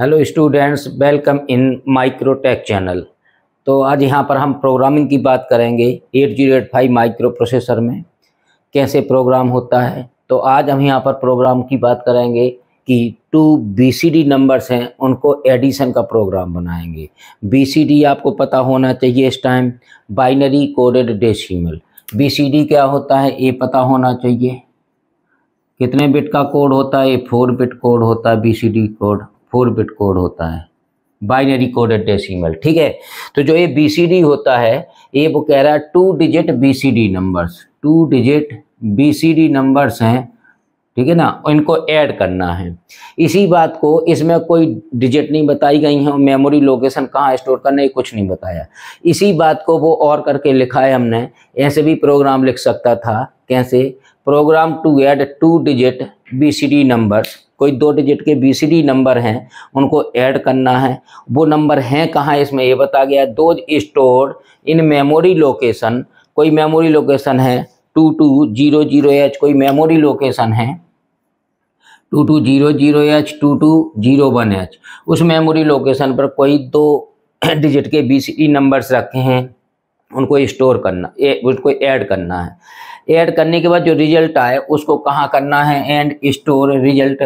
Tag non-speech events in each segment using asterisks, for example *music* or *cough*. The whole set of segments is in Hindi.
Hello students welcome in Microtech channel तो आज यहाँ पर हम प्रोग्रामिंग की बात करेंगे eight zero eight five microprocessor में कैसे प्रोग्राम होता है तो आज हम यहाँ पर प्रोग्राम की बात करेंगे कि टू बीसीडी नंबर्स हैं उनको एडिशन का प्रोग्राम बनाएंगे बीसीडी आपको पता होना चाहिए इस time binary coded decimal BCD क्या होता है ये पता होना चाहिए कितने बिट का कोड होता है ये फोर बिट कोड होता है BCD code four bit code होता है बाइनरी कोडेड डेसिमल ठीक है तो जो ये बीसीडी होता है ये वो कह रहा है two digit BCD numbers two digit BCD numbers हैं ठीक है ना इनको ऐड करना है इसी बात को इसमें कोई डिजिट नहीं बताई गई है मेमोरी लोकेशन कहाँ स्टोर करना है कुछ नहीं बताया इसी बात को वो और करके लिखा है हमने ऐसे भी प्रोग्राम लिख सकता था कैसे program to add two digit B C D numbers कोई दो डिजिट के बीसीडी नंबर हैं उनको ऐड करना है वो नंबर हैं कहाँ इसमें ये बता गया दो स्टोर इन मेमोरी लोकेशन कोई मेमोरी लोकेशन है two two zero zero H कोई मेमोरी लोकेशन है two two zero zero H two two zero one H उस मेमोरी लोकेशन पर कोई दो डिजिट के डी नंबर्स रखे हैं उनको स्टोर करना ए, उनको ऐड करना है ऐड करने के बाद जो रिजल्ट आए उसको कहाँ करना है and store result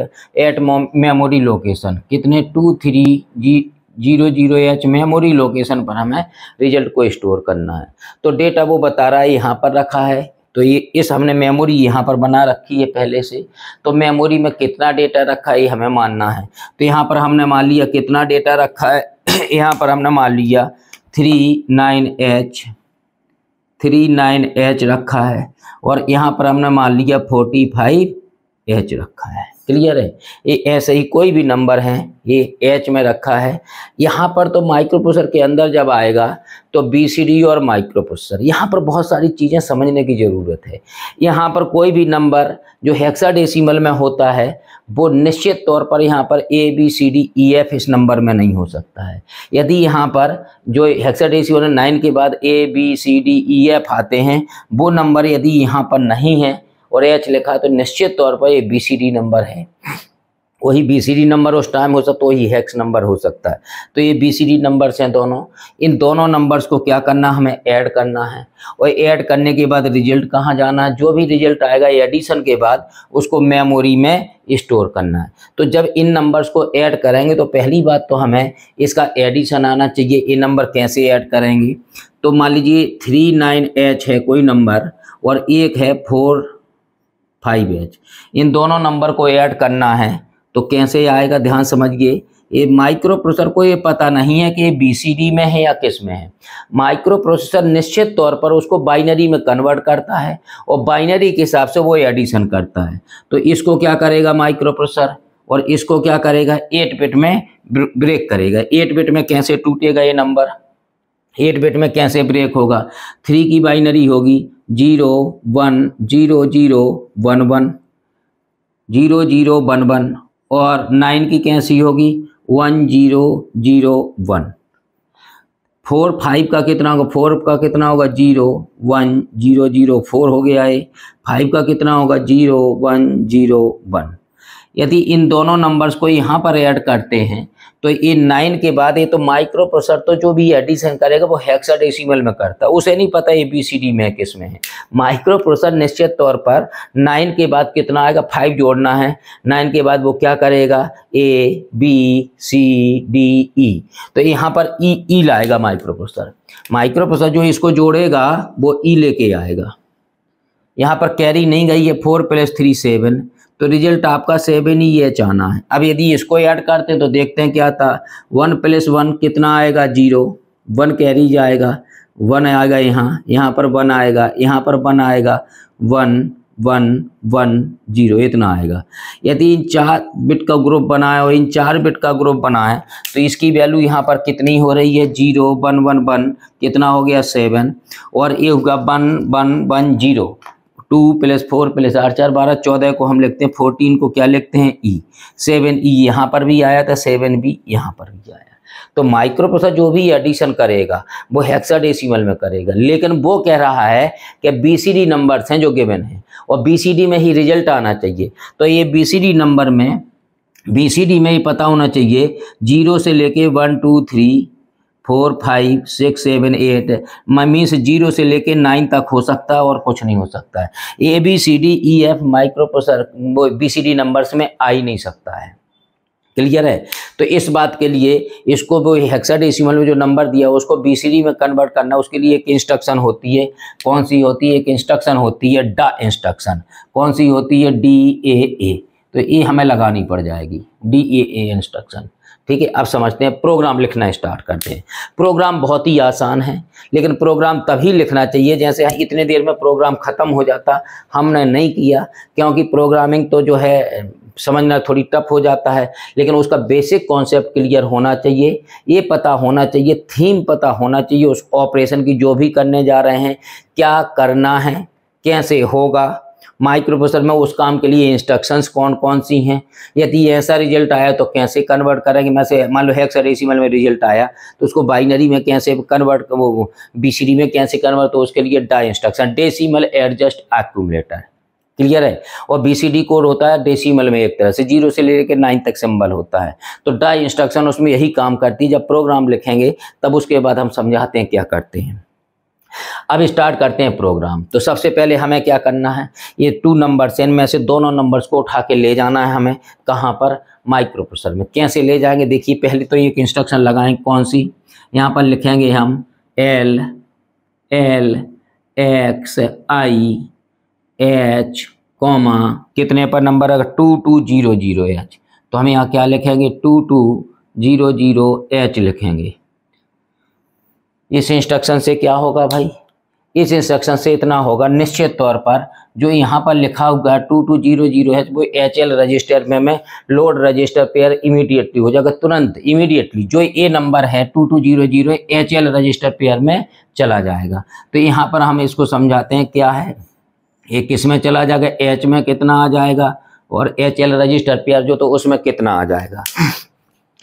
at memory location कितने टू थ्री जी zero zero H memory location पर हमें रिजल्ट को स्टोर करना है तो डेटा वो बता रहा है यहाँ पर रखा है तो ये इस हमने मेमोरी यहाँ पर बना रखी है पहले से तो मेमोरी में कितना डेटा रखा है ये हमें मानना है तो यहाँ पर हमने मान लिया कितना डेटा रखा है *coughs* यहाँ पर हमने मान लिया three nine H three nine H रखा है और यहाँ पर हमने मान लिया फोर्टी फाइव एच रखा है क्लियर है ये ऐसे ही कोई भी नंबर है ये एच में रखा है यहाँ पर तो माइक्रोप्रोसर के अंदर जब आएगा तो बीसीडी और माइक्रोप्रोसर यहाँ पर बहुत सारी चीज़ें समझने की ज़रूरत है यहाँ पर कोई भी नंबर जो हेक्साडेसिमल में होता है वो निश्चित तौर पर यहाँ पर A B C D E F इस नंबर में नहीं हो सकता है यदि यहाँ पर जो हेक्साडेसिमल नाइन के बाद A B C D E F आते हैं वो नंबर यदि यहाँ पर नहीं है और एच लिखा है तो निश्चित तौर पर ये बी नंबर है वही बी सी डी नंबर उस टाइम हो सकता है वही हैक्स नंबर हो सकता है तो ये बी सी डी नंबर्स हैं दोनों इन दोनों नंबर्स को क्या करना हमें ऐड करना है और ऐड करने के बाद रिजल्ट कहाँ जाना है जो भी रिजल्ट आएगा एडिशन के बाद उसको मेमोरी में स्टोर करना है तो जब इन नंबर्स को ऐड करेंगे तो पहली बात तो हमें इसका एडिशन आना चाहिए ये नंबर कैसे ऐड करेंगे तो मान लीजिए थ्री नाइन एच है कोई नंबर और एक है फोर फाइव एच इन दोनों नंबर को ऐड करना है तो कैसे आएगा ध्यान समझिए ये माइक्रो प्रोसेसर को ये पता नहीं है कि ये बी में है या किस में है माइक्रो प्रोसेसर निश्चित तौर पर उसको बाइनरी में कन्वर्ट करता है और बाइनरी के हिसाब से वो एडिशन करता है तो इसको क्या करेगा माइक्रो प्रोसेसर और इसको क्या करेगा एट बिट में ब्रेक करेगा एट बिट में कैसे टूटेगा ये नंबर एट बिट में कैसे ब्रेक होगा थ्री की बाइनरी होगी zero one zero zero one one zero zero one one और नाइन की कैसी होगी one zero zero one four five का कितना होगा फोर का कितना होगा zero one zero zero four हो गया है फाइव का कितना होगा जीरो वन जीरो वन यदि इन दोनों नंबर्स को यहाँ पर ऐड करते हैं तो ये नाइन के बाद ये तो माइक्रो तो जो भी एडिशन करेगा वो हेक्साडेसिमल में करता है उसे नहीं पता ए बी सी डी में में है माइक्रो निश्चित तौर पर नाइन के बाद कितना आएगा फाइव जोड़ना है नाइन के बाद वो क्या करेगा ए बी सी डी ई तो यहाँ पर ई e, ई e लाएगा माइक्रो माइक्रोप्रोसर माइक्रो जो इसको जोड़ेगा वो ई e लेके आएगा यहाँ पर कैरी नहीं गई है फोर प्लस थ्री सेवन तो रिजल्ट आपका सेवन ही ये चाहना है अब यदि इसको ऐड करते हैं तो देखते हैं क्या था वन प्लस वन कितना आएगा जीरो वन कैरी जाएगा वन आएगा यहाँ यहाँ पर वन आएगा यहाँ पर वन आएगा वन वन वन जीरो इतना आएगा यदि इन चार बिट का ग्रुप बनाए और इन चार बिट का ग्रुप बनाए तो इसकी वैल्यू यहाँ पर कितनी हो रही है जीरो वन वन वन कितना हो गया सेवन और ये होगा one one one zero two plus four plus आठ चार बारह चौदह को हम लिखते हैं फोर्टीन को क्या लिखते हैं E e. Seven E e यहाँ पर भी आया था सेवन बी यहाँ पर भी आया तो माइक्रोप्रोसेसर जो भी एडिशन करेगा वो हेक्साडेसिमल में करेगा लेकिन वो कह रहा है कि बीसीडी नंबर्स हैं जो गिवन हैं और बीसीडी में ही रिजल्ट आना चाहिए तो ये बीसीडी नंबर में बीसीडी में ही पता होना चाहिए जीरो से लेके one two three four five six seven eight मैं मीन्स जीरो से लेके नाइन तक हो सकता है और कुछ नहीं हो सकता है A B C D E F microprocessor वो बी सी डी नंबर्स में आ ही नहीं सकता है क्लियर है तो इस बात के लिए इसको वो हेक्साडेसिमल में जो नंबर दिया उसको बी सी डी में कन्वर्ट करना उसके लिए एक इंस्ट्रक्शन होती है कौन सी होती है एक इंस्ट्रक्शन होती है डा इंस्ट्रक्शन कौन सी होती है डी ए ए तो ये हमें लगानी पड़ जाएगी डी ए ए इंस्ट्रक्शन ठीक है अब समझते हैं प्रोग्राम लिखना स्टार्ट करते हैं प्रोग्राम बहुत ही आसान है लेकिन प्रोग्राम तभी लिखना चाहिए जैसे इतने देर में प्रोग्राम ख़त्म हो जाता हमने नहीं किया क्योंकि प्रोग्रामिंग तो जो है समझना थोड़ी टफ हो जाता है लेकिन उसका बेसिक कॉन्सेप्ट क्लियर होना चाहिए ये पता होना चाहिए थीम पता होना चाहिए उस ऑपरेशन की जो भी करने जा रहे हैं क्या करना है कैसे होगा माइक्रोप्रोसेसर में उस काम के लिए इंस्ट्रक्शंस कौन कौन सी हैं यदि ऐसा रिजल्ट आया तो कैसे कन्वर्ट करेंगे मैं से मान लो हेक्सा डेसिमल में रिजल्ट आया तो उसको बाइनरी में कैसे कन्वर्ट वो बीसीडी में कैसे कन्वर्ट तो उसके लिए डाई instruction decimal adjust accumulator clear है और बीसीडी कोड होता है डेसिमल में एक तरह से जीरो से लेकर नाइन तक सिंबल होता है तो डाई इंस्ट्रक्शन उसमें यही काम करती है जब प्रोग्राम लिखेंगे तब उसके बाद हम समझाते हैं क्या करते हैं अब स्टार्ट करते हैं प्रोग्राम तो सबसे पहले हमें क्या करना है ये टू नंबर्स इनमें से दोनों नंबर्स को उठा के ले जाना है हमें कहाँ पर माइक्रो प्रोसेसर में कैसे ले जाएंगे देखिए पहले तो एक इंस्ट्रक्शन लगाएंगे कौन सी यहाँ पर लिखेंगे हम L L X I H comma कितने पर नंबर अगर two two zero zero H तो हम यहाँ क्या लिखेंगे two two zero zero H लिखेंगे इस इंस्ट्रक्शन से क्या होगा भाई इस इंस्ट्रक्शन से इतना होगा निश्चित तौर पर जो यहाँ पर लिखा हुआ टू टू जीरो जीरो है वो एच एल रजिस्टर में मैं लोड रजिस्टर पेयर इमीडिएटली हो जाएगा तुरंत इमीडिएटली जो ए नंबर है two two zero zero H L register pair में चला जाएगा तो यहाँ पर हम इसको समझाते हैं क्या है ये किस में चला जाएगा एच में कितना आ जाएगा और एच एल रजिस्टर पेयर जो तो उसमें कितना आ जाएगा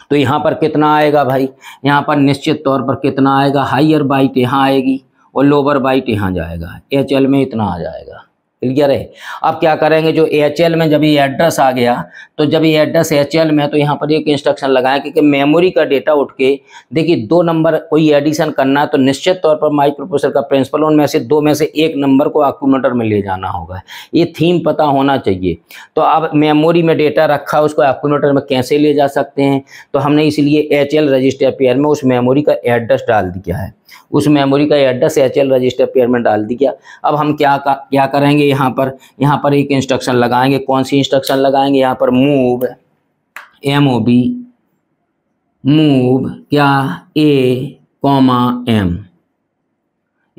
तो यहाँ पर कितना आएगा भाई यहाँ पर निश्चित तौर पर कितना आएगा हाइयर बाइट यहाँ आएगी और लोअर बाइट यहाँ जाएगा एच में इतना आ जाएगा क्लियर है अब क्या करेंगे जो एच में जब ये एड्रेस आ गया तो जब ये एड्रेस एच में है तो यहाँ पर एक इंस्ट्रक्शन लगाएं क्योंकि मेमोरी का डेटा उठ के देखिए दो नंबर कोई एडिशन करना है तो निश्चित तौर पर माइक प्रोफेसर का प्रिंसिपल उनमें से दो में से एक नंबर को एक्यूमेटर में ले जाना होगा ये थीम पता होना चाहिए तो अब मेमोरी में डेटा रखा उसको आक्यूमेटर में कैसे ले जा सकते हैं तो हमने इसलिए एच एल रजिस्टर पेयर में उस मेमोरी का एड्रेस डाल दिया है उस मेमोरी का address H L register pair में डाल दिया अब हम क्या क्या करेंगे यहाँ पर यहाँ पर एक इंस्ट्रक्शन लगाएंगे कौन सी इंस्ट्रक्शन लगाएंगे यहाँ पर move M O B move क्या ए कॉमा एम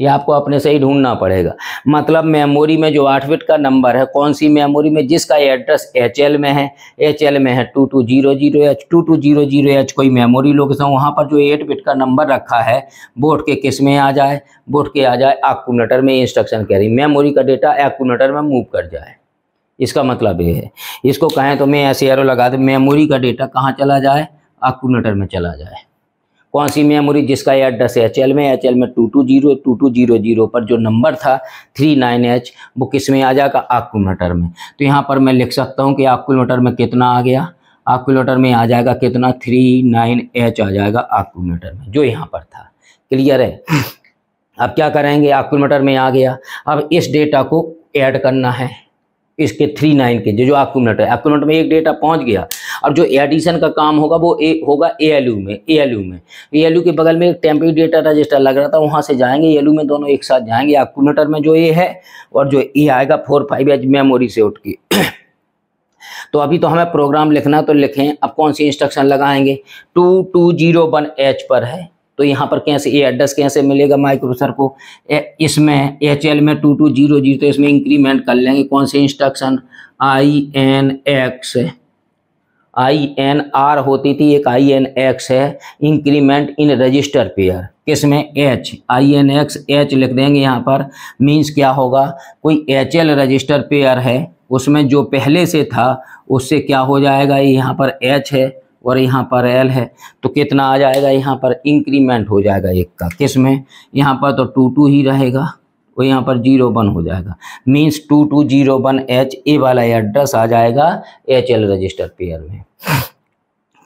ये आपको अपने से ही ढूंढना पड़ेगा मतलब मेमोरी में जो आठ बिट का नंबर है कौन सी मेमोरी में जिसका एड्रेस एच एल में है एच एल में है two two zero zero H two two zero zero H कोई मेमोरी लोकेशन वहाँ पर जो एट बिट का नंबर रखा है बोर्ड के किस में आ जाए बोर्ड के आ जाए आकुनेटर में इंस्ट्रक्शन कैरी मेमोरी का डेटा आकुनेटर में मूव कर जाए इसका मतलब ये है इसको कहें तो मैं ऐसे एरो लगा दूँ मेमोरी का डेटा कहाँ चला जाए आकुनेटर में चला जाए कौन सी मेमोरी जिसका एड्रेस है एच एल में एच एल में two two zero two two zero zero पर जो नंबर था थ्री नाइन एच वो किस में आ जाएगा आकुलमीटर में तो यहाँ पर मैं लिख सकता हूँ कि आकुलमीटर में कितना आ गया आकुलमीटर में आ जाएगा कितना थ्री नाइन एच आ जाएगा आकुलमीटर में जो यहाँ पर था क्लियर है अब क्या करेंगे आकुलमीटर में आ गया अब इस डेटा को ऐड करना है इसके थ्री नाइन के जो एक्यूमलेटर है एक्यूमलेटर में एक डेटा पहुंच गया और जो एडिशन का काम होगा वो ए होगा ए में ए में ए के बगल में एक टेम्परेरी डेटा रजिस्टर लग रहा था वहाँ से जाएंगे ए में दोनों एक साथ जाएंगे एक्यूमलेटर में जो ए है और जो ए आएगा फोर फाइव एच मेमोरी से उठ के *clears throat* तो अभी तो हमें प्रोग्राम लिखना तो लिखें अब कौन सी इंस्ट्रक्शन लगाएंगे two two zero one H पर है तो यहाँ पर कैसे ये एड्रेस कैसे मिलेगा माइक्रोसर को इसमें एच एल में टू टू जीरो जीरो तो इसमें इंक्रीमेंट कर लेंगे कौन से instruction I N X I N R होती थी एक आई एन एक्स है इंक्रीमेंट इन रजिस्टर पेयर किसमें H I N X H लिख देंगे यहाँ पर मींस क्या होगा कोई एच एल रजिस्टर पेयर है उसमें जो पहले से था उससे क्या हो जाएगा यहाँ पर एच है और यहाँ पर एल है तो कितना आ जाएगा यहाँ पर इंक्रीमेंट हो जाएगा एक का किस में यहाँ पर तो टू टू ही रहेगा और यहाँ पर जीरो वन हो जाएगा means two two zero one H A वाला एड्रेस आ जाएगा एच एल रजिस्टर पेयर में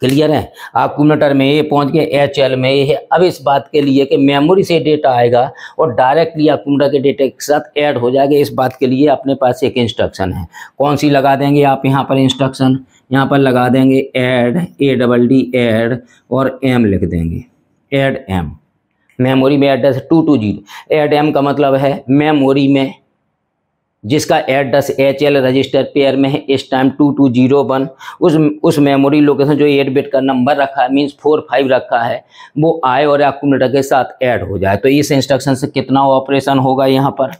क्लियर है आकुमलेटर में ए पहुंच गए एच एल में ए है अब इस बात के लिए कि मेमोरी से डेटा आएगा और डायरेक्टली आकुमलेटर के डेटा के साथ ऐड हो जाएगा इस बात के लिए अपने पास एक इंस्ट्रक्शन है कौन सी लगा देंगे आप यहाँ पर इंस्ट्रक्शन यहाँ पर लगा देंगे add A double D add और एम लिख देंगे एड एम मेमोरी में address two two zero add M का मतलब है मेमोरी में जिसका address H L register pair में है इस time two two zero one उस उस मेमोरी लोकेशन जो एट बिट का नंबर रखा है मीन्स फोर फाइव रखा है वो आए और आकुमलेटर के साथ ऐड हो जाए तो इस इंस्ट्रक्शन से कितना ऑपरेशन होगा यहाँ पर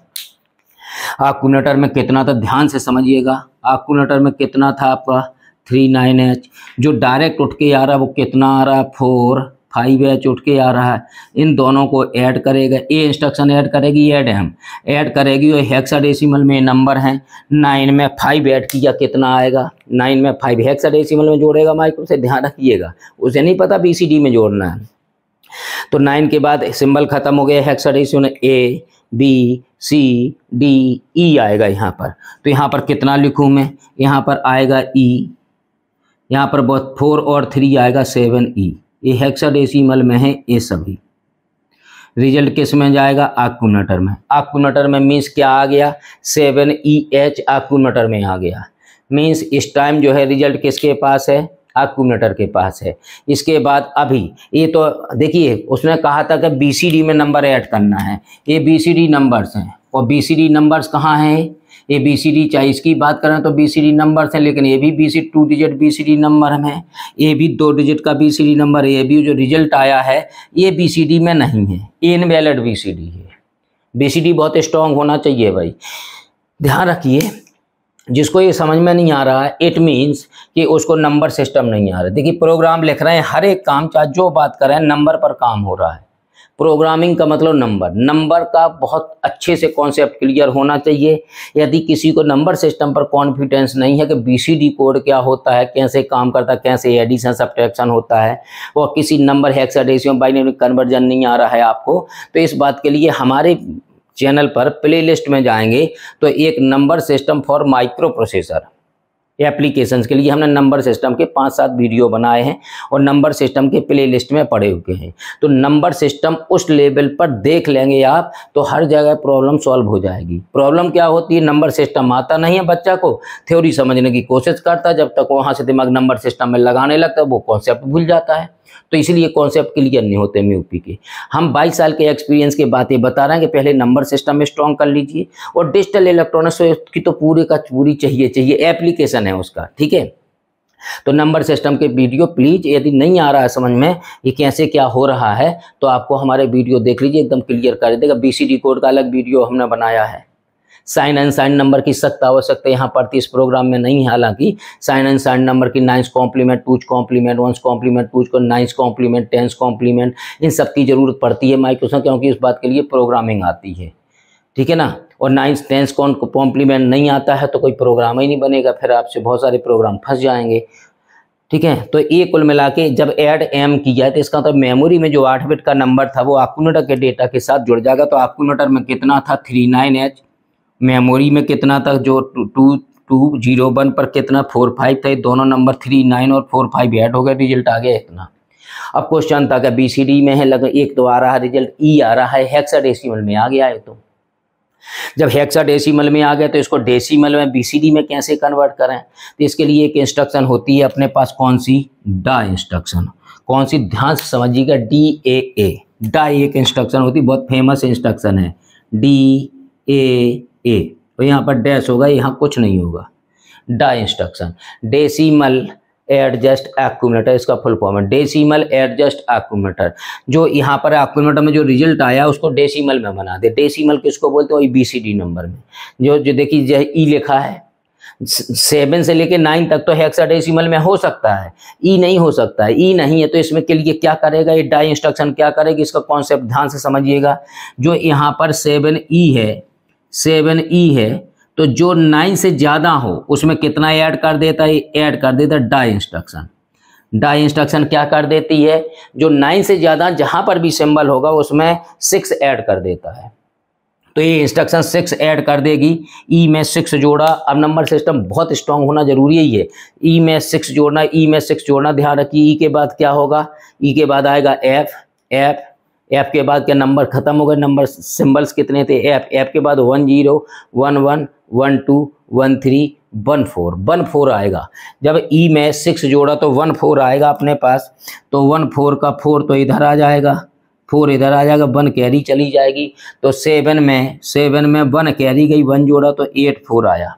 आकुमलेटर में कितना था तो ध्यान से समझिएगा आकुमलेटर में कितना था आपका थ्री नाइन एच जो डायरेक्ट उठ के आ रहा है वो कितना आ रहा है फोर फाइव एच उठ के आ रहा है इन दोनों को ऐड करेगा ए इंस्ट्रक्शन ऐड करेगी एड हम ऐड करेगी और हेक्साडेसिमल में नंबर हैं नाइन में फाइव ऐड किया कितना आएगा नाइन में फाइव हेक्साडेसिमल में जोड़ेगा माइक्रो से ध्यान रखिएगा उसे नहीं पता डी में जोड़ना है तो नाइन के बाद सिंबल ख़त्म हो गया hexadecimal A B C D E आएगा यहाँ पर तो यहाँ पर कितना लिखूँ मैं यहाँ पर आएगा ई e, यहाँ पर बहुत फोर और थ्री आएगा सेवन ई e. ये हेक्साडेसिमल में है ये सभी रिजल्ट किस में जाएगा आकुनटर में आकुनटर में मीन्स क्या आ गया सेवन ई एच आकुनटर में आ गया मीन्स इस टाइम जो है रिजल्ट किसके पास है आकुनटर के पास है इसके बाद अभी ये तो देखिए उसने कहा था कि डी में नंबर ऐड करना है ये डी नंबर्स हैं और डी नंबर्स कहाँ हैं ये बी सी डी चाहे इसकी बात करें तो बी सी डी नंबर है लेकिन ये भी B C two digit B C D number में ए ये भी दो डिजिट का बी सी डी नंबर है ये भी जो रिजल्ट आया है ये बी सी डी में नहीं है in invalid B C D है बी सी डी बहुत स्ट्रांग होना चाहिए भाई ध्यान रखिए जिसको ये समझ में नहीं आ रहा है इट मीन्स कि उसको नंबर सिस्टम नहीं आ रहा देखिए प्रोग्राम लिख रहे हैं हर एक काम चाहे जो बात कर रहे हैं नंबर पर काम हो रहा है प्रोग्रामिंग का मतलब नंबर नंबर का बहुत अच्छे से कॉन्सेप्ट क्लियर होना चाहिए यदि किसी को नंबर सिस्टम पर कॉन्फिडेंस नहीं है कि बीसीडी कोड क्या होता है कैसे काम करता है कैसे एडिशन सब्ट्रैक्शन होता है और किसी नंबर हेक्सा बाइनरी कन्वर्जन नहीं आ रहा है आपको तो इस बात के लिए हमारे चैनल पर प्लेलिस्ट में जाएंगे तो एक number system for microprocessor applications के लिए हमने नंबर सिस्टम के पांच सात वीडियो बनाए हैं और नंबर सिस्टम के प्ले लिस्ट में पड़े हुए हैं तो नंबर सिस्टम उस लेवल पर देख लेंगे आप तो हर जगह प्रॉब्लम सॉल्व हो जाएगी प्रॉब्लम क्या होती है नंबर सिस्टम आता नहीं है बच्चा को थ्योरी समझने की कोशिश करता जब तक वहाँ से दिमाग नंबर सिस्टम में लगाने लगता है वो कॉन्सेप्ट भूल जाता है तो इसलिए कॉन्सेप्ट क्लियर नहीं होते म्यूपी के हम 22 साल के एक्सपीरियंस के बातें बता रहे हैं कि पहले नंबर सिस्टम में स्ट्रॉन्ग कर लीजिए और डिजिटल इलेक्ट्रॉनिक्स की तो पूरे का पूरी चाहिए चाहिए एप्लीकेशन है उसका ठीक है तो नंबर सिस्टम के वीडियो प्लीज़ यदि नहीं आ रहा है समझ में ये कैसे क्या हो रहा है तो आपको हमारे वीडियो देख लीजिए एकदम क्लियर कर देगा बीसीडी कोड का अलग वीडियो हमने बनाया है साइन एंड साइन नंबर की सख्त आवश्यकता यहाँ पड़ती इस प्रोग्राम में नहीं है हालांकि साइन एंड साइन नंबर की nine's complement two's complement one's complement two's को नाइन्स कॉम्प्लीमेंट टेंस कॉम्प्लीमेंट इन सब की जरूरत पड़ती है माइक्रोसॉफ्ट क्योंकि इस बात के लिए प्रोग्रामिंग आती है ठीक है ना और नाइन्स टेंस कौन कॉम्प्लीमेंट नहीं आता है तो कोई प्रोग्राम ही नहीं बनेगा फिर आपसे बहुत सारे प्रोग्राम फंस जाएंगे ठीक है तो ए कुल मिला के जब ऐड एम किया तो इसका मतलब मेमोरी में जो आठ बिट का नंबर था वो आकुनेटर के डेटा के साथ जुड़ जाएगा तो आकुनेटर में कितना था थ्री नाइन एच मेमोरी में कितना था जो टू टू जीरो वन पर कितना फोर फाइव थे दोनों नंबर थ्री नाइन और फोर फाइव ऐड हो गया रिजल्ट आ गया इतना अब क्वेश्चन था बी सी डी में है लगभग एक तो आ रहा है रिजल्ट ई आ रहा है हेक्सा डेसिमल में आ गया है तो जब हेक्सा डेसिमल में आ गया तो इसको डेसिमल में बीसीडी में कैसे कन्वर्ट करें तो इसके लिए एक इंस्ट्रक्शन होती है अपने पास कौन सी डा इंस्ट्रक्शन कौन सी ध्यान से समझिएगा डी ए ए डा एक इंस्ट्रक्शन होती बहुत फेमस इंस्ट्रक्शन है डी ए ए और तो यहाँ पर डैश होगा यहाँ कुछ नहीं होगा डा इंस्ट्रक्शन डेसीमल एडजस्ट एक्मेटर इसका फुल फॉर्म है डेसीमल एडजस्ट एक्मेटर जो यहाँ पर एक्मेटर में जो रिजल्ट आया उसको डेसीमल में बना दे डेसीमल किसको बोलते हैं बी सी डी नंबर में जो जो देखिए जो ई e लिखा है सेवन से लेके नाइन तक तो हेक्साडेसिमल में हो सकता है ई e नहीं हो सकता है ई e नहीं है तो इसमें के लिए क्या करेगा ये डाई इंस्ट्रक्शन क्या करेगी इसका कॉन्सेप्ट ध्यान से समझिएगा जो यहाँ पर सेवन ई है सेवन ई है तो जो नाइन से ज़्यादा हो उसमें कितना ऐड कर देता है ऐड कर देता है डाई इंस्ट्रक्शन डाई इंस्ट्रक्शन क्या कर देती है जो नाइन से ज़्यादा जहाँ पर भी सिंबल होगा उसमें सिक्स ऐड कर देता है तो ये इंस्ट्रक्शन सिक्स ऐड कर देगी ई में सिक्स जोड़ा अब नंबर सिस्टम बहुत स्ट्रांग होना जरूरी ही है ई में सिक्स जोड़ना ई में सिक्स जोड़ना ध्यान रखिए ई के बाद क्या होगा ई के बाद आएगा एफ एफ ऐप के बाद क्या नंबर ख़त्म हो गए नंबर सिंबल्स कितने थे ऐप ऐप के बाद one zero one one one two one three one four one four आएगा जब ई में सिक्स जोड़ा तो वन फोर आएगा अपने पास तो वन फोर का फोर तो इधर आ जाएगा फोर इधर आ जाएगा वन कैरी चली जाएगी तो सेवन में सेवन में वन कैरी गई वन जोड़ा तो एट फोर आया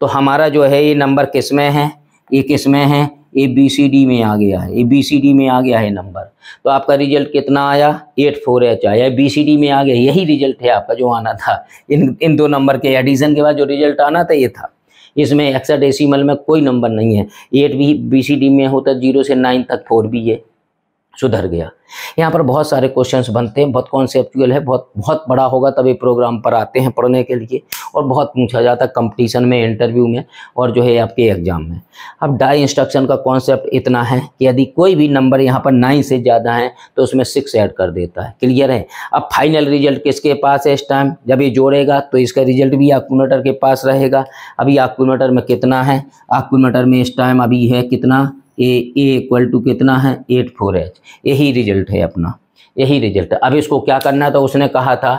तो हमारा जो है ये नंबर किस में है ये किस में है ए बी सी डी में आ गया है ए बी सी डी में आ गया है नंबर तो आपका रिजल्ट कितना आया एट फोर एच आया बी सी डी में आ गया यही रिजल्ट है आपका जो आना था इन इन दो नंबर के एडिशन के बाद जो रिजल्ट आना था ये था इसमें एक्सा डेसीमल में कोई नंबर नहीं है एट भी बी सी डी में होता जीरो से नाइन तक फोर भी है सुधर गया यहाँ पर बहुत सारे क्वेश्चंस बनते हैं बहुत कॉन्सेप्चुअल है बहुत बहुत बड़ा होगा तभी प्रोग्राम पर आते हैं पढ़ने के लिए और बहुत पूछा जाता है कंपटीशन में इंटरव्यू में और जो है आपके एग्जाम में अब डाई इंस्ट्रक्शन का कॉन्सेप्ट इतना है कि यदि कोई भी नंबर यहाँ पर नाइन से ज़्यादा है तो उसमें सिक्स ऐड कर देता है क्लियर है अब फाइनल रिजल्ट किसके पास है इस टाइम जब ये जोड़ेगा तो इसका रिजल्ट भी आकूमेटर के पास रहेगा अभी आकूमेटर में कितना है आकूमेटर में इस टाइम अभी है कितना ए ए इक्वल टू कितना है एट फोर एच यही रिजल्ट है अपना यही रिजल्ट अब इसको क्या करना था उसने कहा था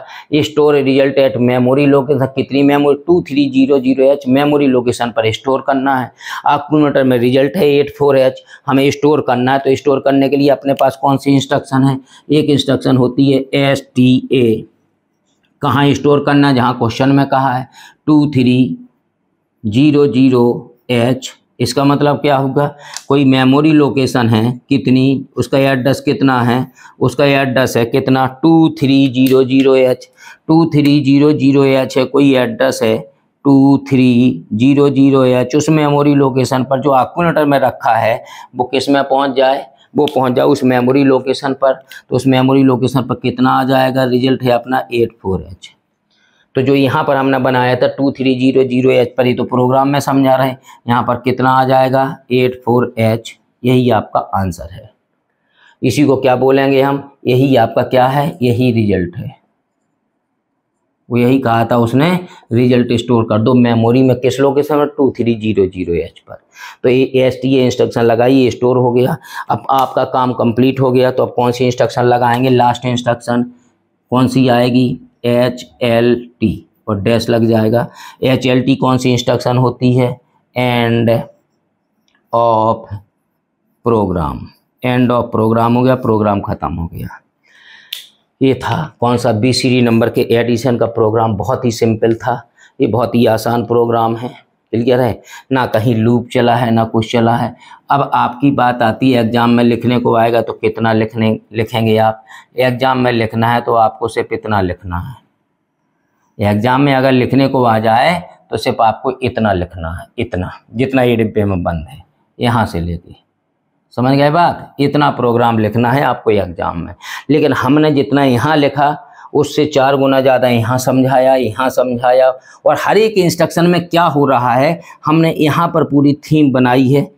store result at memory location कितनी memory two three zero zero H memory location पर स्टोर करना है आक्यूमेटर में रिजल्ट है एट फोर एच हमें स्टोर करना है तो स्टोर करने के लिए अपने पास कौन सी इंस्ट्रक्शन है एक इंस्ट्रक्शन होती है एस टी ए कहाँ स्टोर करना है जहाँ क्वेश्चन में कहा है two three zero zero H इसका मतलब क्या होगा कोई मेमोरी लोकेशन है कितनी उसका एड्रेस कितना है उसका एड्रेस है कितना two three zero zero H two three zero zero H है कोई एड्रेस है two three zero zero H उस मेमोरी लोकेशन पर जो आकुनेटर में रखा है वो किस में पहुँच जाए वो पहुँच जाए उस मेमोरी लोकेशन पर तो उस मेमोरी लोकेशन पर कितना आ जाएगा रिजल्ट है अपना एट फोर एच तो जो यहाँ पर हमने बनाया था two three zero zero H पर ही तो प्रोग्राम में समझा रहे हैं यहाँ पर कितना आ जाएगा एट फोर एच यही आपका आंसर है इसी को क्या बोलेंगे हम यही आपका क्या है यही रिजल्ट है वो यही कहा था उसने रिजल्ट स्टोर कर दो मेमोरी में किस लोकेशन पर two three zero zero H पर तो ये एस टी ए इंस्ट्रक्शन लगाई स्टोर हो गया अब आपका काम कंप्लीट हो गया तो अब कौन सी इंस्ट्रक्शन लगाएंगे लास्ट इंस्ट्रक्शन कौन सी आएगी एच एल टी और डैश लग जाएगा एच एल टी कौन सी इंस्ट्रक्शन होती है end of program end of program हो गया प्रोग्राम ख़त्म हो गया ये था कौन सा बी नंबर के एडिशन का प्रोग्राम बहुत ही सिंपल था ये बहुत ही आसान प्रोग्राम है क्लियर है ना कहीं लूप चला है ना कुछ चला है अब आपकी बात आती है एग्ज़ाम में लिखने को आएगा तो कितना लिखने लिखेंगे आप एग्ज़ाम में लिखना है तो आपको सिर्फ इतना लिखना है एग्ज़ाम में अगर लिखने को आ जाए तो सिर्फ आपको इतना लिखना है इतना जितना ये डिब्बे में बंद है यहाँ से लेके समझ गए बात इतना प्रोग्राम लिखना है आपको एग्ज़ाम में लेकिन हमने जितना यहाँ लिखा उससे चार गुना ज़्यादा यहाँ समझाया यहाँ समझाया और हर एक इंस्ट्रक्शन में क्या हो रहा है हमने यहाँ पर पूरी थीम बनाई है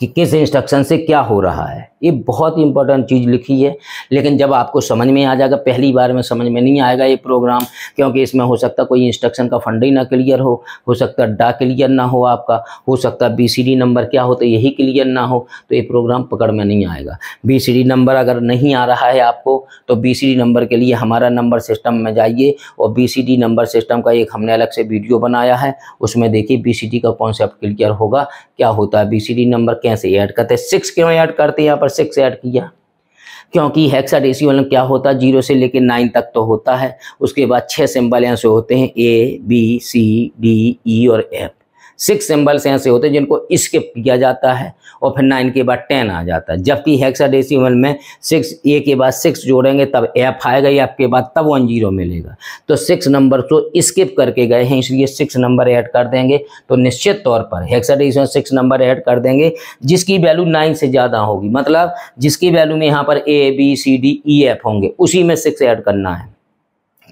कि किस इंस्ट्रक्शन से क्या हो रहा है ये बहुत ही इंपॉर्टेंट चीज़ लिखी है लेकिन जब आपको समझ में आ जाएगा पहली बार में समझ में नहीं आएगा ये प्रोग्राम क्योंकि इसमें हो सकता कोई इंस्ट्रक्शन का फंड ही ना क्लियर हो हो सकता डा क्लियर ना हो आपका हो सकता बी नंबर क्या हो तो यही क्लियर ना हो तो ये प्रोग्राम पकड़ में नहीं आएगा बी नंबर अगर नहीं आ रहा है आपको तो बी नंबर के लिए हमारा नंबर सिस्टम में जाइए और बी नंबर सिस्टम का एक हमने अलग से वीडियो बनाया है उसमें देखिए बी का कॉन्सेप्ट क्लियर होगा क्या होता है बी नंबर कैसे ऐड करते हैं सिक्स क्यों ऐड करते हैं यहाँ पर सिक्स ऐड किया क्योंकि हेक्साडेसिमल में क्या होता है जीरो से लेकर नाइन तक तो होता है उसके बाद छः सिंबल यहाँ से होते हैं ए बी सी डी ई और एफ सिक्स सिंबल्स ऐसे होते हैं जिनको स्किप किया जाता है और फिर नाइन के बाद टेन आ जाता है जबकि हेक्साडेसिमल में सिक्स ए के बाद सिक्स जोड़ेंगे तब एफ आएगा एफ के बाद तब वन जीरो मिलेगा तो सिक्स नंबर को स्किप करके गए हैं इसलिए सिक्स नंबर ऐड कर देंगे तो निश्चित तौर पर हेक्साडेसिमल सिक्स नंबर ऐड कर देंगे जिसकी वैल्यू नाइन से ज़्यादा होगी मतलब जिसकी वैल्यू में यहाँ पर A B C D E F होंगे उसी में सिक्स ऐड करना है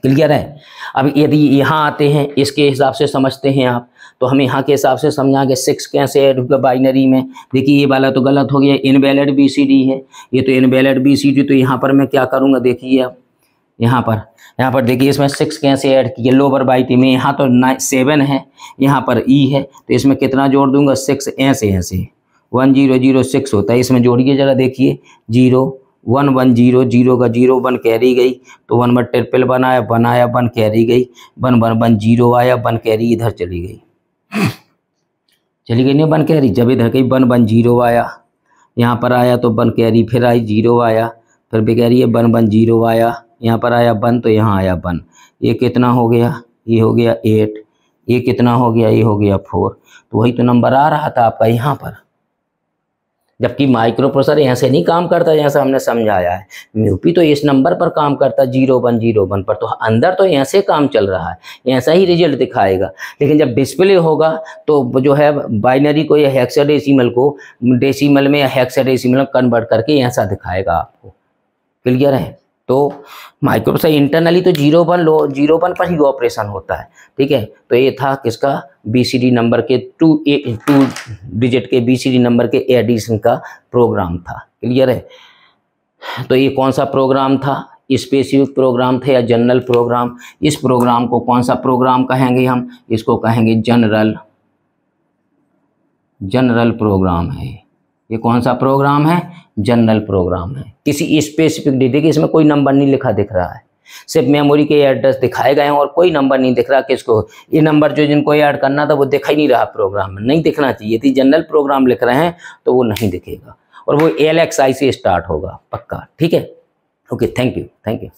क्लियर है अब यदि यहाँ आते हैं इसके हिसाब से समझते हैं आप तो हम यहाँ के हिसाब से समझा समझाएंगे सिक्स कैसे ऐड होगा बाइनरी में देखिए ये वाला तो गलत हो गया इनवैलिड बी सी डी है ये तो इनवैलिड बी सी डी तो यहाँ पर मैं क्या करूँगा देखिए अब यहाँ पर यहाँ पर देखिए इसमें सिक्स कैसे ऐड किए लोअर बाइटी में यहाँ तो नाइन सेवन है यहाँ पर ई e है तो इसमें कितना जोड़ दूंगा सिक्स ऐसे ऐसे वन जीरो जीरो सिक्स होता है इसमें जोड़िए जरा देखिए zero one one zero zero का जीरो वन कैरी गई तो वन वन ट्रिपल वन आया वन आया वन कैरी गई वन वन वन जीरो आया वन कैरी इधर चली गई चली गई नहीं वन कैरी जब इधर गई वन वन जीरो आया यहाँ पर आया तो वन कैरी फिर आई जीरो आया फिर भी कह रही है वन वन जीरो आया यहाँ पर आया वन तो यहाँ आया वन ये कितना हो गया ये हो गया एट ये कितना हो गया ये हो गया फोर तो वही तो नंबर आ रहा था आपका यहाँ पर जबकि माइक्रो यहाँ से नहीं काम करता जैसा हमने समझाया है म्यूपी तो इस नंबर पर काम करता है जीरो वन जीरो वन पर तो अंदर तो यहाँ से काम चल रहा है ऐसा ही रिजल्ट दिखाएगा लेकिन जब डिस्प्ले होगा तो जो है बाइनरी को या हेक्सा डेसीमल को डेसीमल में या हेक्सा डेसीमल में कन्वर्ट करके ऐसा दिखाएगा आपको क्लियर है तो माइक्रो से इंटरनली तो जीरो वन लो जीरो वन पर ही ऑपरेशन होता है ठीक है तो ये था किसका बीसीडी नंबर के टू ए टू डिजिट के बीसीडी नंबर के एडिशन का प्रोग्राम था क्लियर है तो ये कौन सा प्रोग्राम था स्पेसिफिक प्रोग्राम थे या जनरल प्रोग्राम इस प्रोग्राम को कौन सा प्रोग्राम कहेंगे हम इसको कहेंगे जनरल जनरल प्रोग्राम है ये कौन सा प्रोग्राम है जनरल प्रोग्राम है किसी स्पेसिफिक डी देखिए इसमें कोई नंबर नहीं लिखा दिख रहा है सिर्फ मेमोरी के एड्रेस दिखाए गए हैं और कोई नंबर नहीं दिख रहा किसको ये नंबर जो जिनको ऐड करना था वो दिखा ही नहीं रहा प्रोग्राम में नहीं दिखना चाहिए यदि जनरल प्रोग्राम लिख रहे हैं तो वो नहीं दिखेगा और वो एल से स्टार्ट होगा पक्का ठीक है okay thank you thank you